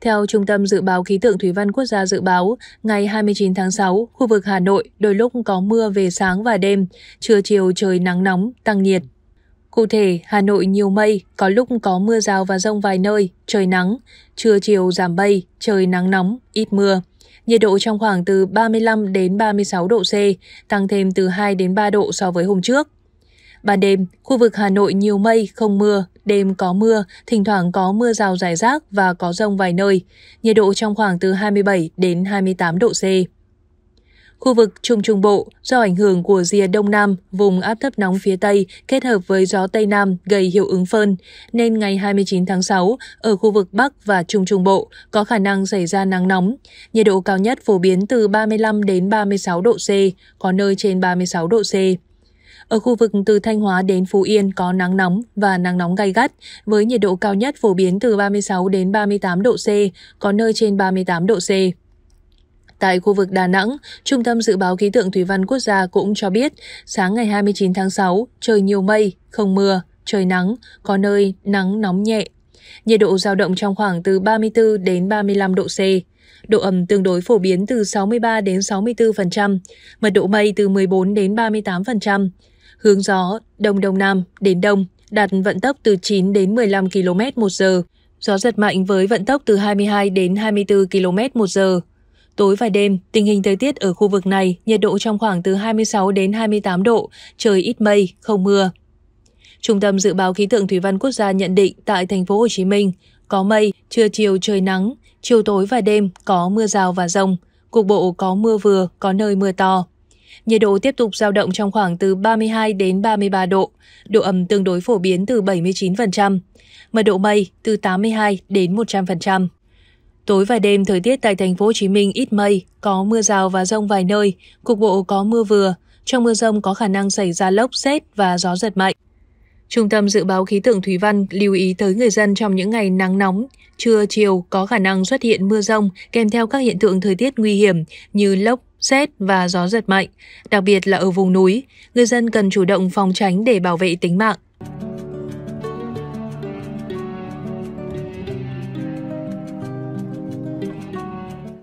Theo Trung tâm Dự báo Khí tượng Thủy văn Quốc gia dự báo, ngày 29 tháng 6, khu vực Hà Nội đôi lúc có mưa về sáng và đêm, trưa chiều trời nắng nóng, tăng nhiệt. Cụ thể, Hà Nội nhiều mây, có lúc có mưa rào và rông vài nơi, trời nắng, trưa chiều giảm mây, trời nắng nóng, ít mưa. Nhiệt độ trong khoảng từ 35 đến 36 độ C, tăng thêm từ 2 đến 3 độ so với hôm trước. Ban đêm, khu vực Hà Nội nhiều mây, không mưa, đêm có mưa, thỉnh thoảng có mưa rào rải rác và có rông vài nơi, nhiệt độ trong khoảng từ 27 đến 28 độ C. Khu vực Trung Trung Bộ, do ảnh hưởng của rìa Đông Nam, vùng áp thấp nóng phía Tây kết hợp với gió Tây Nam gây hiệu ứng phơn, nên ngày 29 tháng 6, ở khu vực Bắc và Trung Trung Bộ có khả năng xảy ra nắng nóng. Nhiệt độ cao nhất phổ biến từ 35 đến 36 độ C, có nơi trên 36 độ C. Ở khu vực từ Thanh Hóa đến Phú Yên có nắng nóng và nắng nóng gay gắt, với nhiệt độ cao nhất phổ biến từ 36 đến 38 độ C, có nơi trên 38 độ C. Tại khu vực Đà Nẵng, Trung tâm Dự báo Khí tượng Thủy văn Quốc gia cũng cho biết, sáng ngày 29 tháng 6, trời nhiều mây, không mưa, trời nắng, có nơi nắng nóng nhẹ. Nhiệt độ dao động trong khoảng từ 34 đến 35 độ C. Độ ẩm tương đối phổ biến từ 63 đến 64%, mật độ mây từ 14 đến 38% hướng gió Đông Đông Nam đến Đông, đạt vận tốc từ 9 đến 15 km một giờ, gió giật mạnh với vận tốc từ 22 đến 24 km một giờ. Tối và đêm, tình hình thời tiết ở khu vực này nhiệt độ trong khoảng từ 26 đến 28 độ, trời ít mây, không mưa. Trung tâm dự báo khí tượng thủy văn quốc gia nhận định tại thành phố Hồ Chí Minh có mây, trưa chiều trời nắng, chiều tối và đêm có mưa rào và rông, cục bộ có mưa vừa, có nơi mưa to. Nhiệt độ tiếp tục dao động trong khoảng từ 32 đến 33 độ, độ ẩm tương đối phổ biến từ 79%, mật độ mây từ 82 đến 100%. Tối và đêm thời tiết tại thành phố Hồ Chí Minh ít mây, có mưa rào và rông vài nơi, cục bộ có mưa vừa, trong mưa rông có khả năng xảy ra lốc xét và gió giật mạnh. Trung tâm Dự báo Khí tượng Thủy văn lưu ý tới người dân trong những ngày nắng nóng, trưa chiều có khả năng xuất hiện mưa rông kèm theo các hiện tượng thời tiết nguy hiểm như lốc, rét và gió giật mạnh, đặc biệt là ở vùng núi, người dân cần chủ động phòng tránh để bảo vệ tính mạng.